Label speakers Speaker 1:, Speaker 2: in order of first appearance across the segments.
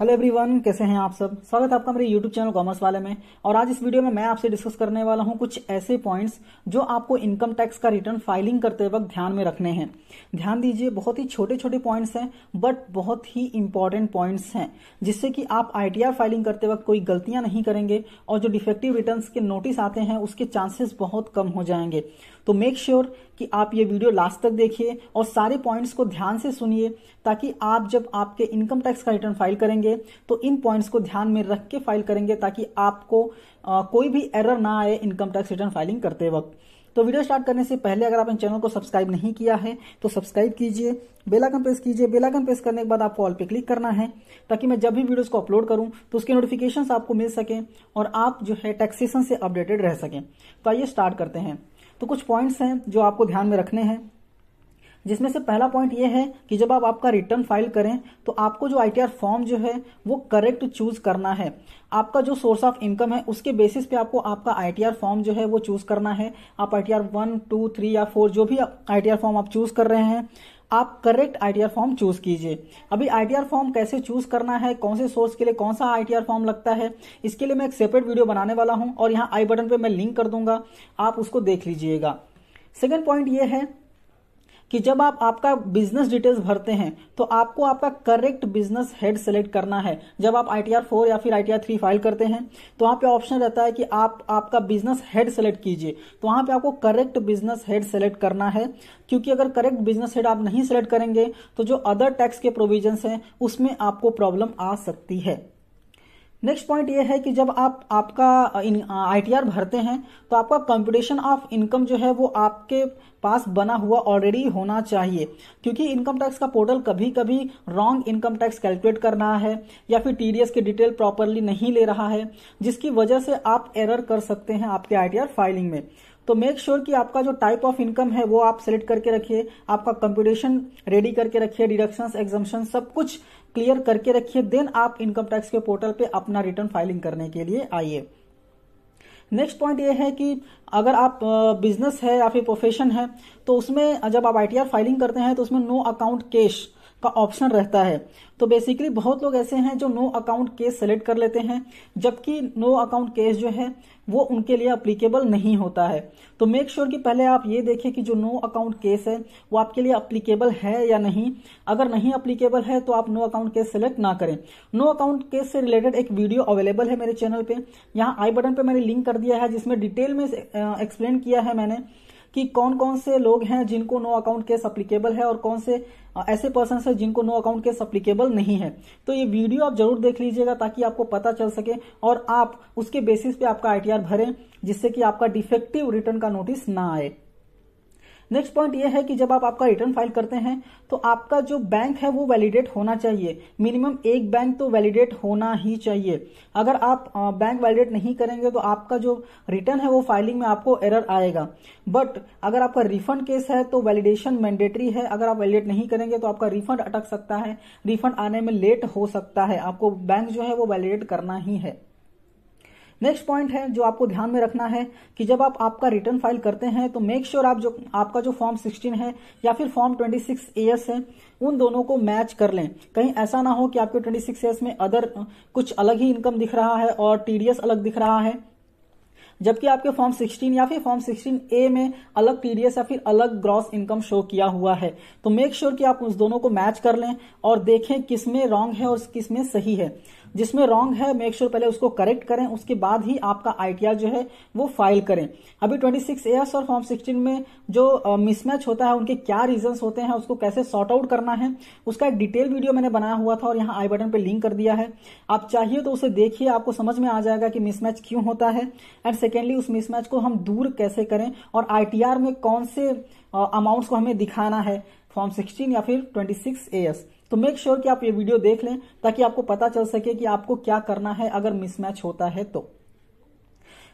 Speaker 1: hello everyone कैसे हैं आप सब स्वागत है आपका मेरे यूट्यूब चैनल कॉमर्स वाले में और आज इस वीडियो में मैं आपसे डिस्कस करने वाला हूं कुछ ऐसे पॉइंट्स जो आपको इनकम टैक्स का रिटर्न फाइलिंग करते वक्त ध्यान में रखने हैं ध्यान दीजिए बहुत ही छोटे छोटे पॉइंट्स हैं बट बहुत ही इंपॉर्टेंट पॉइंट्स हैं जिससे कि आप आई फाइलिंग करते वक्त कोई गलतियां नहीं करेंगे और जो डिफेक्टिव रिटर्न के नोटिस आते हैं उसके चांसेस बहुत कम हो जाएंगे तो मेक श्योर sure कि आप ये वीडियो लास्ट तक देखिए और सारे पॉइंट्स को ध्यान से सुनिए ताकि आप जब आपके इनकम टैक्स का रिटर्न फाइल करेंगे करेंगे तो इन पॉइंट्स को ध्यान में रख के फाइल करेंगे ताकि आपको आ, कोई भी एरर ना आए इनकम टैक्स रिटर्न फाइलिंग करते वक्त तो वीडियो स्टार्ट करने से पहले अगर आपने चैनल को सब्सक्राइब नहीं किया है तो सब्सक्राइब कीजिए बेल आइकन प्रेस कीजिए बेल आइकन प्रेस करने के बाद आपको ऑल पे क्लिक करना है ताकि मैं जब भी वीडियोस को अपलोड करूं तो उसके नोटिफिकेशन आपको मिल सके और आप जो है टैक्सेशन से अपडेटेड रह सके तो आइए स्टार्ट करते हैं तो कुछ पॉइंट्स हैं जो आपको ध्यान में रखने हैं जिसमें से पहला पॉइंट ये है कि जब आप आपका रिटर्न फाइल करें तो आपको जो आई फॉर्म जो है वो करेक्ट चूज करना है आपका जो सोर्स ऑफ इनकम है उसके बेसिस पे आपको आपका आई फॉर्म जो है वो चूज करना है आप I T R one two three या फोर जो भी आई फॉर्म आप चूज कर रहे हैं आप करेक्ट आई फॉर्म चूज कीजिए अभी आई फॉर्म कैसे चूज करना है कौन से सोर्स के लिए कौन सा आई फॉर्म लगता है इसके लिए मैं एक सेपरेट वीडियो बनाने वाला हूं और यहाँ आई बटन पे मैं लिंक कर दूंगा आप उसको देख लीजिएगा सेकेंड पॉइंट ये है कि जब आप आपका बिजनेस डिटेल्स भरते हैं तो आपको आपका करेक्ट बिजनेस हेड सेलेक्ट करना है जब आप आई टी फोर या फिर आई टी थ्री फाइल करते हैं तो वहां पे ऑप्शन रहता है कि आप आपका बिजनेस हेड सेलेक्ट कीजिए तो वहां पे आपको करेक्ट बिजनेस हेड सेलेक्ट करना है क्योंकि अगर करेक्ट बिजनेस हेड आप नहीं सेलेक्ट करेंगे तो जो अदर टैक्स के प्रोविजन है उसमें आपको प्रॉब्लम आ सकती है नेक्स्ट पॉइंट ये है कि जब आप आपका आईटीआर uh, uh, भरते हैं तो आपका कंपटीशन ऑफ इनकम जो है वो आपके पास बना हुआ ऑलरेडी होना चाहिए क्योंकि इनकम टैक्स का पोर्टल कभी कभी रॉन्ग इनकम टैक्स कैलकुलेट कर रहा है या फिर टीडीएस की डिटेल प्रॉपरली नहीं ले रहा है जिसकी वजह से आप एरर कर सकते हैं आपके आईटीआर फाइलिंग में तो मेक श्योर sure कि आपका जो टाइप ऑफ इनकम है वो आप सेलेक्ट करके रखिए आपका कंप्यूटेशन रेडी करके रखिए डिडक्शन एग्जामेशन सब कुछ क्लियर करके रखिए देन आप इनकम टैक्स के पोर्टल पे अपना रिटर्न फाइलिंग करने के लिए आइए नेक्स्ट पॉइंट ये है कि अगर आप बिजनेस है या फिर प्रोफेशन है तो उसमें जब आप आईटीआर फाइलिंग करते हैं तो उसमें नो अकाउंट कैश का ऑप्शन रहता है तो बेसिकली बहुत लोग ऐसे हैं जो नो अकाउंट केस सेलेक्ट कर लेते हैं जबकि नो अकाउंट केस जो है वो उनके लिए अप्लीकेबल नहीं होता है तो मेक श्योर sure कि पहले आप ये देखें कि जो नो अकाउंट केस है वो आपके लिए अप्लीकेबल है या नहीं अगर नहीं अप्लीकेबल है तो आप नो अकाउंट केस सेलेक्ट ना करें नो अकाउंट केस से रिलेटेड एक वीडियो अवेलेबल है मेरे चैनल पर यहाँ आई बटन पर मैंने लिंक कर दिया है जिसमें डिटेल में एक्सप्लेन किया है मैंने कि कौन कौन से लोग हैं जिनको नो अकाउंट केस अप्लीकेबल है और कौन से ऐसे पर्सन है जिनको नो अकाउंट केस अप्लीकेबल नहीं है तो ये वीडियो आप जरूर देख लीजिएगा ताकि आपको पता चल सके और आप उसके बेसिस पे आपका आईटीआर भरें जिससे कि आपका डिफेक्टिव रिटर्न का नोटिस ना आए नेक्स्ट पॉइंट ये है कि जब आप आपका रिटर्न फाइल करते हैं तो आपका जो बैंक है वो वैलिडेट होना चाहिए मिनिमम एक बैंक तो वैलिडेट होना ही चाहिए अगर आप बैंक वैलिडेट नहीं करेंगे तो आपका जो रिटर्न है वो फाइलिंग में आपको एरर आएगा बट अगर आपका रिफंड केस है तो वैलिडेशन मैंडेटरी है अगर आप वैलिडेट नहीं करेंगे तो आपका रिफंड अटक सकता है रिफंड आने में लेट हो सकता है आपको बैंक जो है वो वैलिडेट करना ही है नेक्स्ट पॉइंट है जो आपको ध्यान में रखना है कि जब आप आपका रिटर्न फाइल करते हैं तो मेक श्योर sure आप जो आपका जो फॉर्म 16 है या फिर फॉर्म 26 सिक्स एयर्स है उन दोनों को मैच कर लें कहीं ऐसा ना हो कि आपके 26 सिक्स एयर्स में अदर कुछ अलग ही इनकम दिख रहा है और टीडीएस अलग दिख रहा है जबकि आपके फॉर्म 16 या फिर फॉर्म 16 ए में अलग टीडीएस या फिर अलग ग्रॉस इनकम शो किया हुआ है तो मेक श्योर sure कि आप उस दोनों को मैच कर लें और देखें किस में रॉन्ग है और किस में सही है जिसमें रॉन्ग है मेक श्योर sure पहले उसको करेक्ट करें उसके बाद ही आपका आईटीआर जो है वो फाइल करें अभी ट्वेंटी सिक्स एयर्स और फॉर्म सिक्सटीन में जो मिसमैच होता है उनके क्या रीजन होते हैं उसको कैसे सॉर्ट आउट करना है उसका एक डिटेल वीडियो मैंने बनाया हुआ था और यहाँ आई बटन पर लिंक कर दिया है आप चाहिए तो उसे देखिए आपको समझ में आ जाएगा कि मिसमैच क्यों होता है एंड सेकेंडली उस मिसमैच को हम दूर कैसे करें और आईटीआर में कौन से अमाउंट्स को हमें दिखाना है फॉर्म 16 या फिर 26 सिक्स तो मेक श्योर sure कि आप ये वीडियो देख लें ताकि आपको पता चल सके कि आपको क्या करना है अगर मिसमैच होता है तो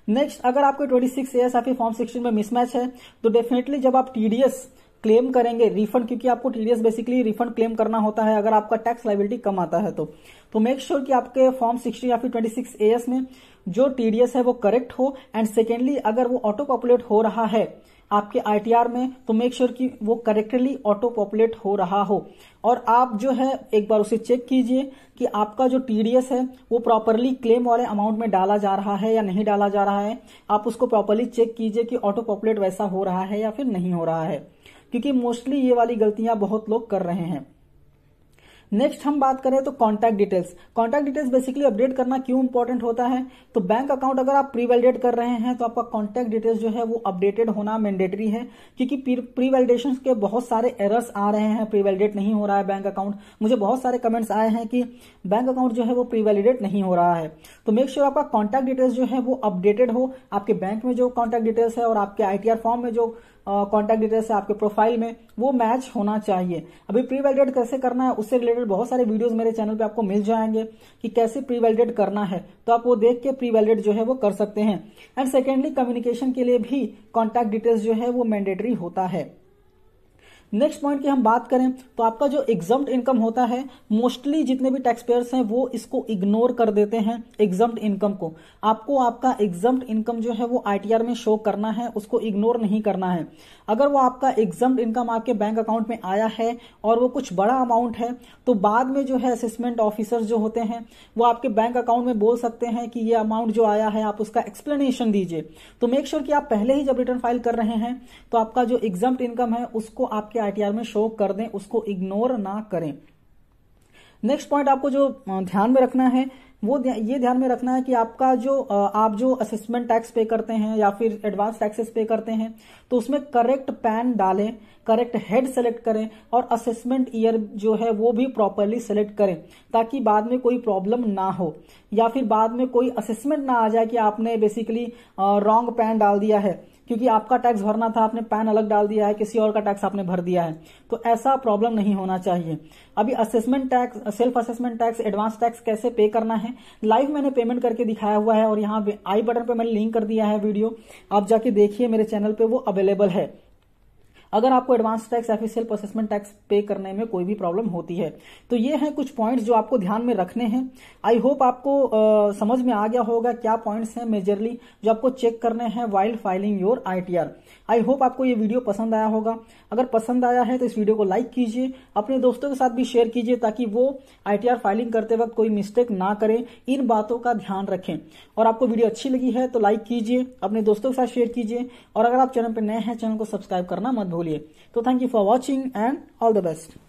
Speaker 1: नेक्स्ट अगर आपके 26 सिक्स एस या फिर फॉर्म सिक्सटीन में मिसमैच है तो डेफिनेटली जब आप टीडीएस क्लेम करेंगे रिफंड क्योंकि आपको टीडीएस बेसिकली रिफंड क्लेम करना होता है अगर आपका टैक्स लाइबिलिटी कम आता है तो तो मेक श्योर sure कि आपके फॉर्म सिक्सटीन या फिर ए एस में जो टीडीएस है वो करेक्ट हो एंड सेकेंडली अगर वो ऑटो पॉपुलेट हो रहा है आपके आईटीआर में तो मेक श्योर sure कि वो करेक्टली ऑटो पॉपुलेट हो रहा हो और आप जो है एक बार उसे चेक कीजिए कि आपका जो टीडीएस है वो प्रॉपरली क्लेम वाले अमाउंट में डाला जा रहा है या नहीं डाला जा रहा है आप उसको प्रॉपरली चेक कीजिए कि ऑटो पॉपुलेट वैसा हो रहा है या फिर नहीं हो रहा है क्योंकि मोस्टली ये वाली गलतियां बहुत लोग कर रहे हैं नेक्स्ट हम बात करें तो contact details contact details basically update करना क्यों इंपॉर्टेंट होता है तो बैंक अकाउंट अगर आप प्री वेलडेट कर रहे हैं तो आपका कॉन्टैक्ट डिटेल्स जो है वो अपडेटेड होना मैंडेटरी है क्योंकि प्री वैलिडेशन के बहुत सारे एरर्स आ रहे हैं प्री वैलिडेट नहीं हो रहा है बैंक अकाउंट मुझे बहुत सारे कमेंट्स आए हैं कि बैंक अकाउंट जो है वो प्री वैलिडेट नहीं हो रहा है तो मेक श्योर sure आपका कॉन्टैक्ट डिटेल्स जो है वो अपडेटेड हो आपके बैंक में जो कॉन्टैक्ट डिटेल्स है और आपके आईटीआर फॉर्म में जो कॉन्टैक्ट डिटेल्स है आपके प्रोफाइल में वो मैच होना चाहिए अभी प्री वैलिडेट कैसे करना है उससे रिलेटेड रिलेटेड बहुत सारे वीडियोस मेरे चैनल पे आपको मिल जाएंगे कि कैसे प्री वेलडेड करना है तो आप वो देख के प्री वेलडेड जो है वो कर सकते हैं एंड सेकेंडली कम्युनिकेशन के लिए भी कॉन्टैक्ट डिटेल्स जो है वो मैंडेटरी होता है नेक्स्ट पॉइंट की हम बात करें तो आपका जो एग्जाम इनकम होता है मोस्टली जितने भी टैक्स पेयर्स हैं वो इसको इग्नोर कर देते हैं एग्जाम इनकम को आपको आपका एग्जाम इनकम जो है वो आईटीआर में शो करना है उसको इग्नोर नहीं करना है अगर वो आपका एग्जाम इनकम आपके बैंक अकाउंट में आया है और वो कुछ बड़ा अमाउंट है तो बाद में जो है असेसमेंट ऑफिसर जो होते हैं वो आपके बैंक अकाउंट में बोल सकते हैं कि ये अमाउंट जो आया है आप उसका एक्सप्लेनेशन दीजिए तो मेक श्योर sure कि आप पहले ही जब रिटर्न फाइल कर रहे हैं तो आपका जो एग्जाम इनकम है उसको आपके आपके आईटीआर में शो कर दें उसको इग्नोर ना करें नेक्स्ट पॉइंट आपको जो ध्यान में रखना है वो ये ध्यान में रखना है कि आपका जो आप जो असेसमेंट टैक्स पे करते हैं या फिर एडवांस टैक्सेस पे करते हैं तो उसमें करेक्ट पैन डालें करेक्ट हेड सेलेक्ट करें और असेसमेंट ईयर जो है वो भी प्रॉपरली सेलेक्ट करें ताकि बाद में कोई प्रॉब्लम ना हो या फिर बाद में कोई असेसमेंट ना आ जाए कि आपने बेसिकली रॉन्ग पैन डाल दिया है क्योंकि आपका टैक्स भरना था आपने पैन अलग डाल दिया है किसी और का टैक्स आपने भर दिया है तो ऐसा प्रॉब्लम नहीं होना चाहिए अभी assessment tax self assessment tax advance tax कैसे पे करना है लाइव मैंने पेमेंट करके दिखाया हुआ है और यहाँ आई बटन पर मैंने लिंक कर दिया है वीडियो आप जाके देखिए मेरे चैनल पर वो अवेलेबल है अगर आपको एडवांस टैक्स एफिशियल प्रोसेसमेंट टैक्स पे करने में कोई भी प्रॉब्लम होती है तो ये हैं कुछ पॉइंट्स जो आपको ध्यान में रखने हैं आई होप आपको आ, समझ में आ गया होगा क्या पॉइंट्स हैं मेजरली जो आपको चेक करने हैं while filing your ITR I hope आपको ये वीडियो पसंद आया होगा अगर पसंद आया है तो इस वीडियो को लाइक कीजिए अपने दोस्तों के साथ भी शेयर कीजिए ताकि वो आईटीआर फाइलिंग करते वक्त कोई मिस्टेक ना करें इन बातों का ध्यान रखें और आपको वीडियो अच्छी लगी है तो लाइक कीजिए अपने दोस्तों के साथ शेयर कीजिए और अगर आप चैनल पर नए हैं चैनल को सब्सक्राइब करना मत भूलिए लिए तो thank you for watching and all the best